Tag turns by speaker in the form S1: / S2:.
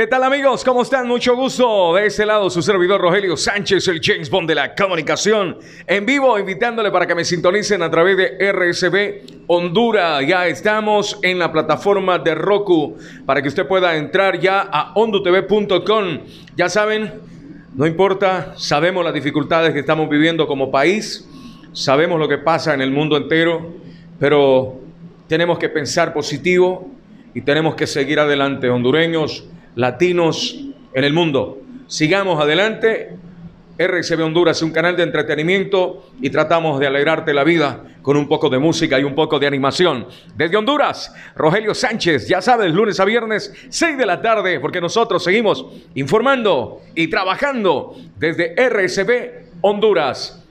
S1: ¿Qué tal amigos? ¿Cómo están? Mucho gusto. De este lado su servidor Rogelio Sánchez, el James Bond de la comunicación. En vivo, invitándole para que me sintonicen a través de RSB Honduras. Ya estamos en la plataforma de Roku para que usted pueda entrar ya a hondutv.com. Ya saben, no importa, sabemos las dificultades que estamos viviendo como país, sabemos lo que pasa en el mundo entero, pero tenemos que pensar positivo y tenemos que seguir adelante, hondureños latinos en el mundo. Sigamos adelante. RCB Honduras es un canal de entretenimiento y tratamos de alegrarte la vida con un poco de música y un poco de animación. Desde Honduras, Rogelio Sánchez, ya sabes, lunes a viernes, 6 de la tarde, porque nosotros seguimos informando y trabajando desde RCB Honduras.